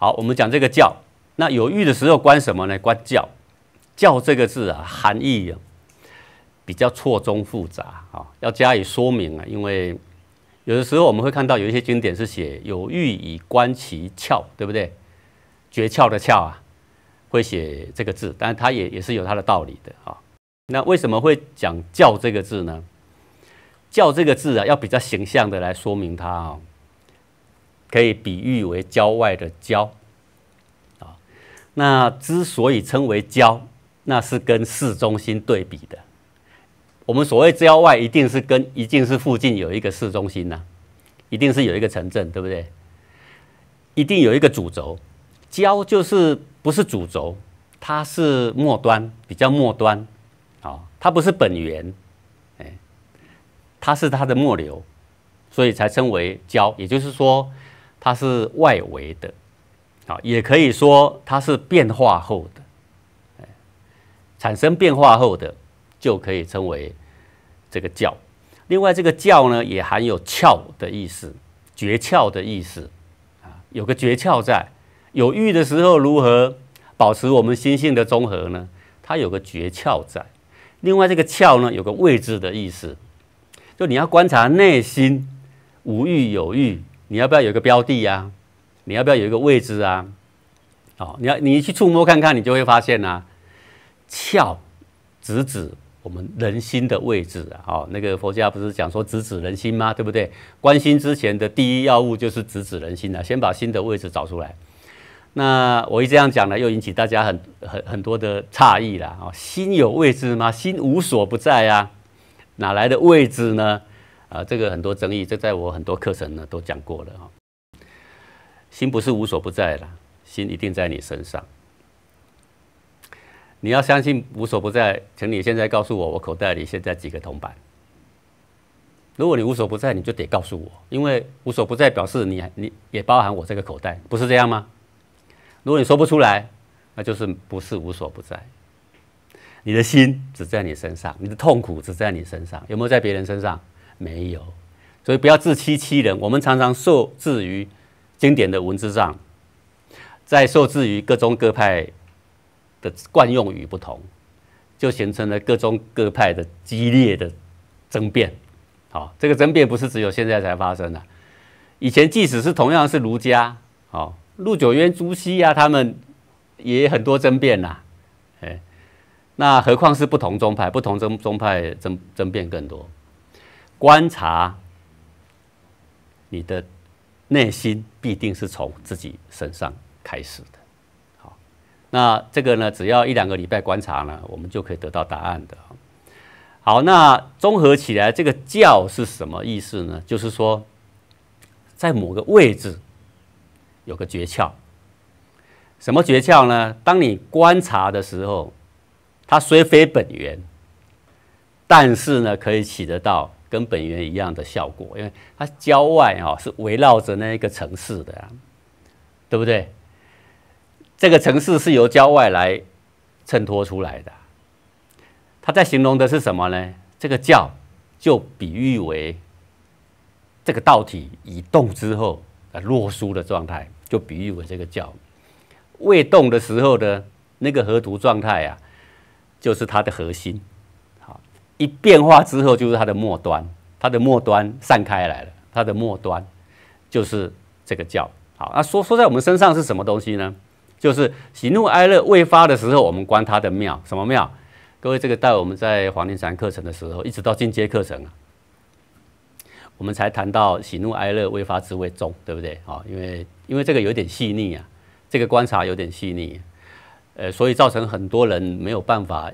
好，我们讲这个“教，那有欲的时候关什么呢？关“教。教这个字啊，含义比较错综复杂啊，要加以说明啊。因为有的时候我们会看到有一些经典是写“有欲以观其窍”，对不对？诀窍的“窍”啊，会写这个字，但是它也也是有它的道理的啊。那为什么会讲“教这个字呢？“教这个字啊，要比较形象的来说明它啊。可以比喻为郊外的郊，啊，那之所以称为郊，那是跟市中心对比的。我们所谓郊外，一定是跟一定是附近有一个市中心呐，一定是有一个城镇，对不对？一定有一个主轴，郊就是不是主轴，它是末端，比较末端，啊，它不是本源，哎，它是它的末流，所以才称为郊，也就是说。它是外围的，啊，也可以说它是变化后的，产生变化后的，就可以称为这个教。另外，这个教呢，也含有窍的意思，诀窍的意思啊，有个诀窍在。有欲的时候如何保持我们心性的综合呢？它有个诀窍在。另外，这个窍呢，有个位置的意思，就你要观察内心无欲有欲。你要不要有一个标的啊？你要不要有一个位置啊？哦，你要你去触摸看看，你就会发现呐。窍直指我们人心的位置啊！哦，那个佛家不是讲说直指人心吗？对不对？关心之前的第一要务就是直指人心呐。先把心的位置找出来。那我一这样讲呢，又引起大家很很很多的诧异了啊！心有位置吗？心无所不在啊，哪来的位置呢？啊，这个很多争议，这在我很多课程呢都讲过了。哈，心不是无所不在了，心一定在你身上。你要相信无所不在，请你现在告诉我，我口袋里现在几个铜板？如果你无所不在，你就得告诉我，因为无所不在表示你你也包含我这个口袋，不是这样吗？如果你说不出来，那就是不是无所不在。你的心只在你身上，你的痛苦只在你身上，有没有在别人身上？没有，所以不要自欺欺人。我们常常受制于经典的文字上，在受制于各宗各派的惯用语不同，就形成了各宗各派的激烈的争辩。好，这个争辩不是只有现在才发生的，以前即使是同样是儒家，好，陆九渊、朱熹呀，他们也很多争辩呐。哎，那何况是不同宗派、不同宗宗派争争辩更多。观察你的内心，必定是从自己身上开始的。好，那这个呢，只要一两个礼拜观察呢，我们就可以得到答案的。好，那综合起来，这个教是什么意思呢？就是说，在某个位置有个诀窍，什么诀窍呢？当你观察的时候，它虽非本源，但是呢，可以起得到。跟本源一样的效果，因为它郊外啊是围绕着那一个城市的呀，对不对？这个城市是由郊外来衬托出来的。它在形容的是什么呢？这个教就比喻为这个道体，已动之后啊落疏的状态，就比喻为这个教。未动的时候的那个河图状态啊，就是它的核心。一变化之后，就是它的末端，它的末端散开来了，它的末端就是这个叫好。那说说在我们身上是什么东西呢？就是喜怒哀乐未发的时候，我们观它的妙，什么妙？各位，这个带我们在黄庭禅课程的时候，一直到进阶课程啊，我们才谈到喜怒哀乐未发之谓中，对不对？好，因为因为这个有点细腻啊，这个观察有点细腻，呃，所以造成很多人没有办法。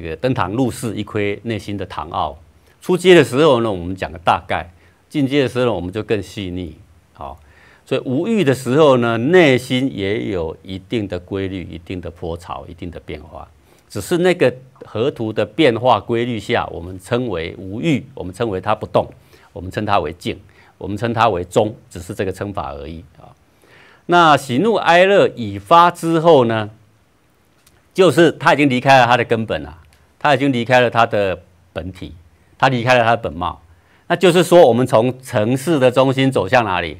这个登堂入室一窥内心的堂奥，出街的时候呢，我们讲个大概；进阶的时候，我们就更细腻。好，所以无欲的时候呢，内心也有一定的规律、一定的波潮、一定的变化。只是那个河图的变化规律下，我们称为无欲，我们称为它不动，我们称它为静，我们称它为中，只是这个称法而已啊。那喜怒哀乐已发之后呢，就是他已经离开了他的根本了。他已经离开了他的本体，他离开了他的本貌，那就是说，我们从城市的中心走向哪里？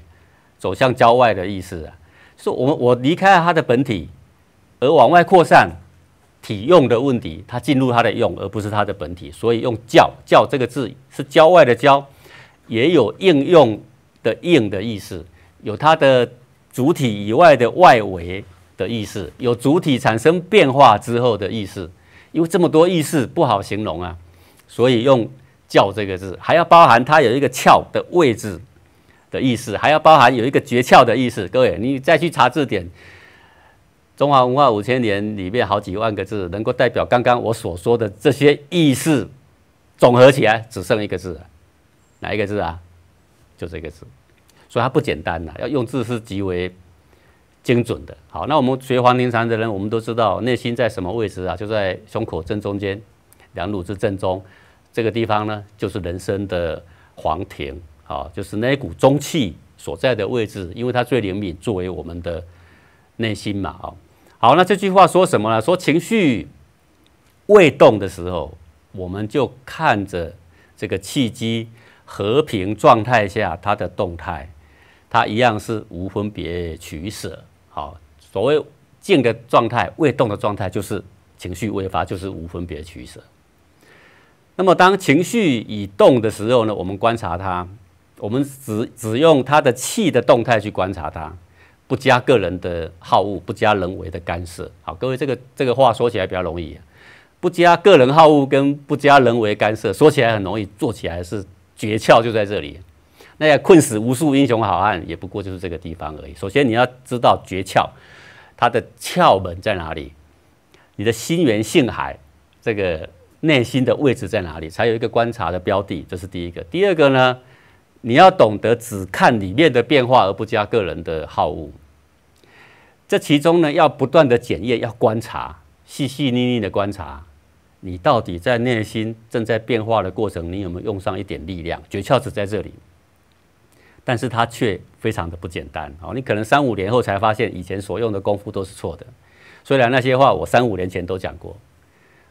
走向郊外的意思啊，是我们我离开了他的本体，而往外扩散。体用的问题，他进入他的用，而不是他的本体。所以用“教教”这个字是郊外的“郊”，也有应用的“应”的意思，有它的主体以外的外围的意思，有主体产生变化之后的意思。因为这么多意思不好形容啊，所以用“教”这个字，还要包含它有一个“窍”的位置的意思，还要包含有一个诀窍的意思。各位，你再去查字典，《中华文化五千年》里面好几万个字，能够代表刚刚我所说的这些意思，总合起来只剩一个字，哪一个字啊？就这个字，所以它不简单呐，要用字是极为。精准的，好，那我们学黄庭禅的人，我们都知道内心在什么位置啊？就在胸口正中间，两乳之正中这个地方呢，就是人生的黄庭，啊，就是那一股中气所在的位置，因为它最灵敏，作为我们的内心嘛，啊，好，那这句话说什么呢？说情绪未动的时候，我们就看着这个契机和平状态下它的动态，它一样是无分别取舍。好，所谓静的状态、未动的状态，就是情绪未发，就是无分别取舍。那么，当情绪已动的时候呢？我们观察它，我们只只用它的气的动态去观察它，不加个人的好恶，不加人为的干涉。好，各位，这个这个话说起来比较容易，不加个人好恶跟不加人为干涉，说起来很容易，做起来是诀窍就在这里。那要困死无数英雄好汉，也不过就是这个地方而已。首先，你要知道诀窍，它的窍门在哪里？你的心源性海，这个内心的位置在哪里？才有一个观察的标的，这是第一个。第二个呢，你要懂得只看里面的变化，而不加个人的好恶。这其中呢，要不断的检验，要观察，细细腻腻的观察，你到底在内心正在变化的过程，你有没有用上一点力量？诀窍只在这里。但是它却非常的不简单哦。你可能三五年后才发现，以前所用的功夫都是错的。虽然那些话我三五年前都讲过，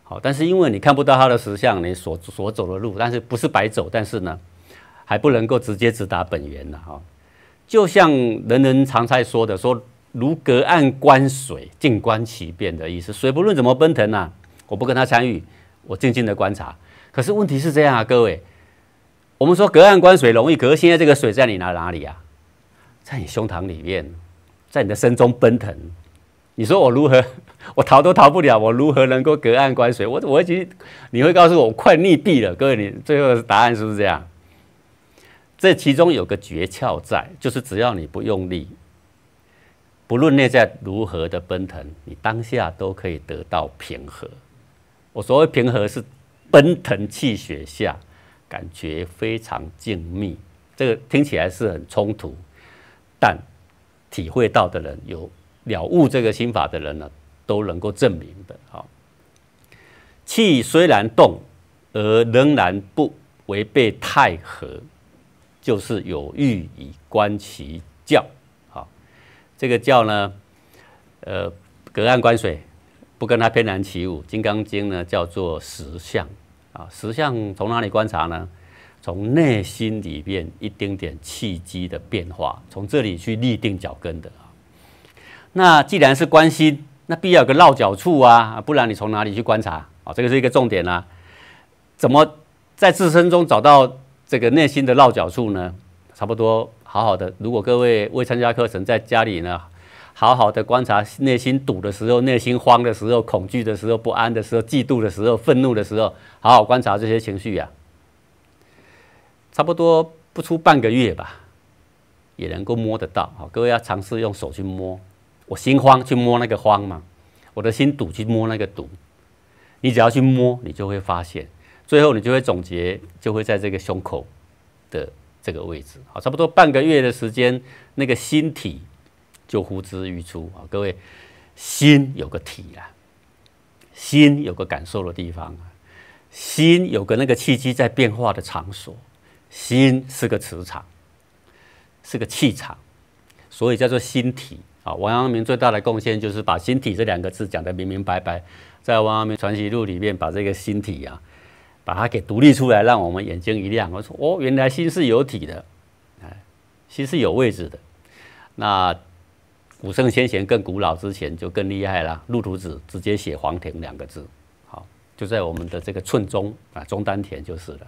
好，但是因为你看不到他的实相，你所所走的路，但是不是白走？但是呢，还不能够直接直达本源呢。哈，就像人人常在说的，说如隔岸观水，静观其变的意思。水不论怎么奔腾呢，我不跟他参与，我静静的观察。可是问题是这样啊，各位。我们说隔岸观水容易，隔现在这个水在你哪哪里啊？在你胸膛里面，在你的身中奔腾。你说我如何？我逃都逃不了。我如何能够隔岸观水？我我已经，你会告诉我，我快溺毙了。各位，你最后的答案是不是这样？这其中有个诀窍在，就是只要你不用力，不论内在如何的奔腾，你当下都可以得到平和。我所谓平和是奔腾气血下。感觉非常静谧，这个听起来是很冲突，但体会到的人有了悟这个心法的人呢，都能够证明的。好，气虽然动，而仍然不违背太和，就是有欲以观其教。好，这个教呢，呃，隔岸观水，不跟他翩然起舞。《金刚经》呢，叫做实相。啊，实相从哪里观察呢？从内心里面一丁点契机的变化，从这里去立定脚跟的啊。那既然是关心，那必要有个落脚处啊，不然你从哪里去观察啊？这个是一个重点啊。怎么在自身中找到这个内心的落脚处呢？差不多好好的。如果各位未参加课程，在家里呢？好好的观察内心堵的时候、内心慌的时候、恐惧的时候、不安的时候、嫉妒的时候、愤怒的时候，好好观察这些情绪呀。差不多不出半个月吧，也能够摸得到。好，各位要尝试用手去摸，我心慌去摸那个慌嘛，我的心堵去摸那个堵。你只要去摸，你就会发现，最后你就会总结，就会在这个胸口的这个位置。好，差不多半个月的时间，那个心体。就呼之欲出啊！各位，心有个体啊，心有个感受的地方啊，心有个那个气机在变化的场所，心是个磁场，是个气场，所以叫做心体啊。王阳明最大的贡献就是把“心体”这两个字讲得明明白白，在王阳明《传习录》里面把这个“心体”啊，把它给独立出来，让我们眼睛一亮。我说：“哦，原来心是有体的，哎，心是有位置的。”那古圣先贤更古老之前就更厉害了。陆途子直接写黄庭两个字，好，就在我们的这个寸中啊，中丹田就是了。